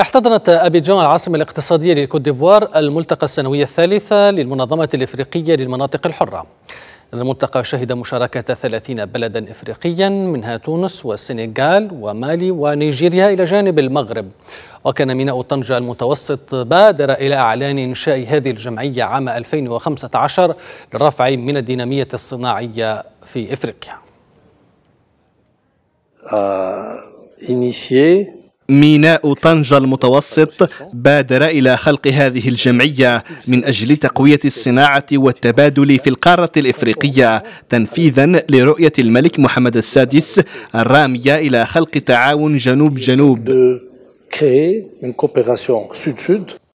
احتضنت أبيجان العاصمة الاقتصادية للكوت ديفوار الملتقى السنوي الثالث للمنظمة الإفريقية للمناطق الحرة الملتقى شهد مشاركة 30 بلدا إفريقيا منها تونس والسنغال ومالي ونيجيريا إلى جانب المغرب وكان ميناء طنجة المتوسط بادر إلى إعلان إنشاء هذه الجمعية عام 2015 للرفع من الدينامية الصناعية في إفريقيا. ميناء طنجة المتوسط بادر إلى خلق هذه الجمعية من أجل تقوية الصناعة والتبادل في القارة الإفريقية تنفيذا لرؤية الملك محمد السادس الرامية إلى خلق تعاون جنوب جنوب.